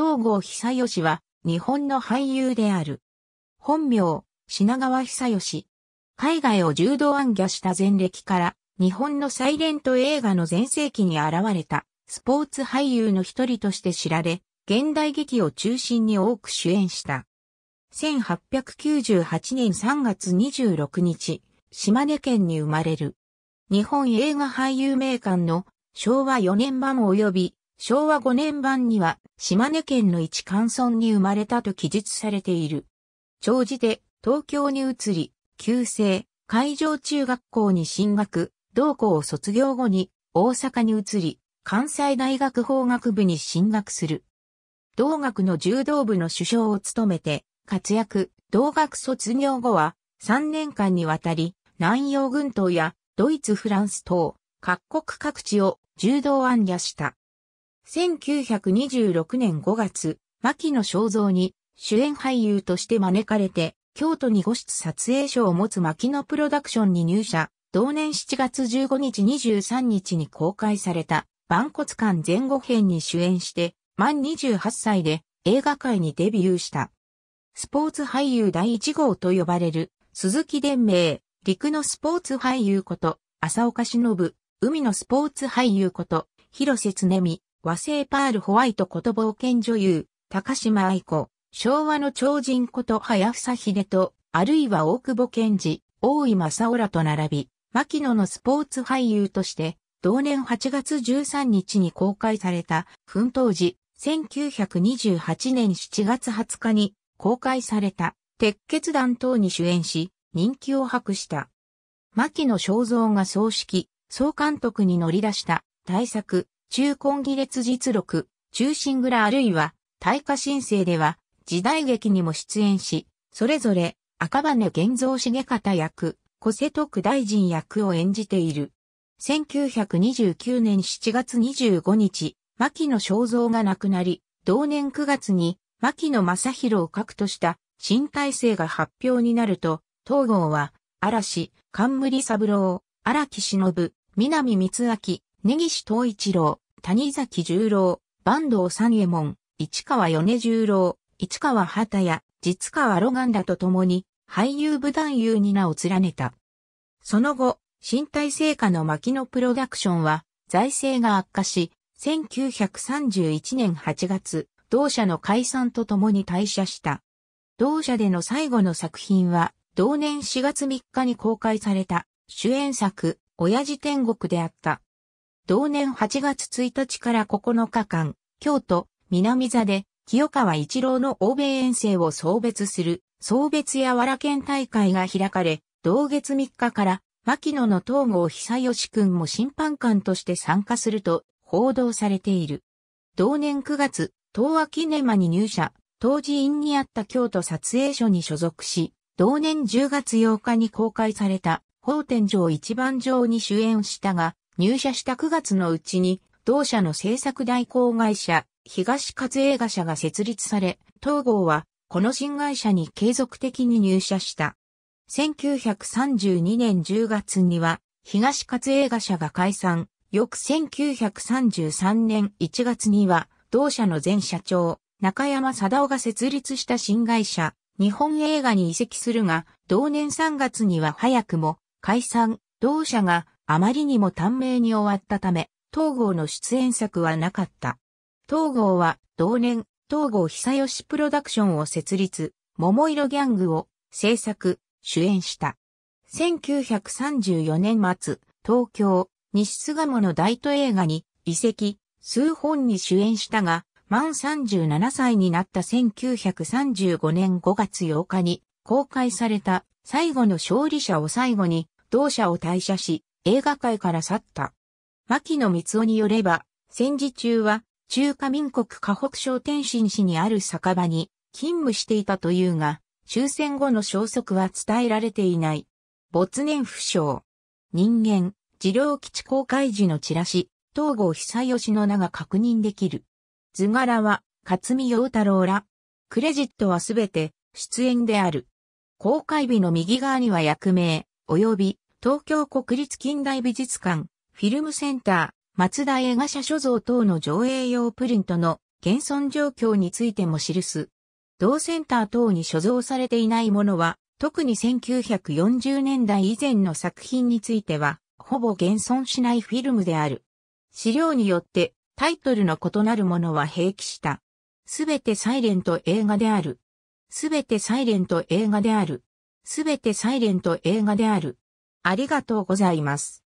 東郷久義は日本の俳優である。本名、品川久義。海外を柔道暗挙した前歴から日本のサイレント映画の全盛期に現れたスポーツ俳優の一人として知られ、現代劇を中心に多く主演した。1898年3月26日、島根県に生まれる。日本映画俳優名館の昭和4年版及び昭和5年版には、島根県の一関村に生まれたと記述されている。長じて、東京に移り、旧制、海上中学校に進学、同校を卒業後に、大阪に移り、関西大学法学部に進学する。同学の柔道部の首相を務めて、活躍、同学卒業後は、3年間にわたり、南洋軍島やドイツフランス等、各国各地を柔道案やした。1926年5月、牧野正造に主演俳優として招かれて、京都に五室撮影所を持つ牧野プロダクションに入社、同年7月15日23日に公開された、万骨館前後編に主演して、満28歳で映画界にデビューした。スポーツ俳優第1号と呼ばれる、鈴木伝明、陸のスポーツ俳優こと、浅岡忍、海のスポーツ俳優こと、広瀬ね美、和製パールホワイトこと冒険女優、高島愛子、昭和の超人こと早房秀と、あるいは大久保健治、大井正夫らと並び、牧野のスポーツ俳優として、同年8月13日に公開された、奮闘時、1928年7月20日に公開された、鉄血団等に主演し、人気を博した。牧野正造が葬式、総監督に乗り出した、大作、中根技列実録、中心蔵あるいは、大化申請では、時代劇にも出演し、それぞれ、赤羽源蔵重方役、小瀬徳大臣役を演じている。1929年7月25日、牧野正造が亡くなり、同年9月に牧野正宏を核とした新体制が発表になると、東郷は、嵐、冠三郎、荒木忍、南光明、根岸東一郎、谷崎十郎、坂東三右衛門、市川米十郎、市川畑や、実川ロガンらと共に、俳優部団優に名を連ねた。その後、身体成果の牧野プロダクションは、財政が悪化し、1931年8月、同社の解散とともに退社した。同社での最後の作品は、同年4月3日に公開された、主演作、親父天国であった。同年8月1日から9日間、京都、南座で、清川一郎の欧米遠征を送別する、送別やわら県大会が開かれ、同月3日から、牧野の東郷久義君も審判官として参加すると報道されている。同年9月、東亜キネマに入社、当時院にあった京都撮影所に所属し、同年10月8日に公開された、法天上一番上に主演したが、入社した9月のうちに、同社の制作代行会社、東勝映画社が設立され、東郷は、この新会社に継続的に入社した。1932年10月には、東勝映画社が解散、翌1933年1月には、同社の前社長、中山貞夫が設立した新会社、日本映画に移籍するが、同年3月には早くも解散、同社があまりにも短命に終わったため、東郷の出演作はなかった。東郷は同年、東郷久吉プロダクションを設立、桃色ギャングを制作、主演した。1934年末、東京、西巣鴨の大都映画に移籍、数本に主演したが、満37歳になった1935年5月8日に公開された最後の勝利者を最後に同社を退社し、映画界から去った。牧野光雄によれば、戦時中は中華民国河北省天津市にある酒場に勤務していたというが、終戦後の消息は伝えられていない。没年不詳。人間、治療基地公開時のチラシ、東郷久義の名が確認できる。図柄は、勝見陽太郎ら。クレジットはすべて、出演である。公開日の右側には役名、及び、東京国立近代美術館、フィルムセンター、松田映画社所蔵等の上映用プリントの現存状況についても記す。同センター等に所蔵されていないものは、特に1940年代以前の作品については、ほぼ現存しないフィルムである。資料によってタイトルの異なるものは併記した。すべてサイレント映画である。すべてサイレント映画である。すべてサイレント映画である。ありがとうございます。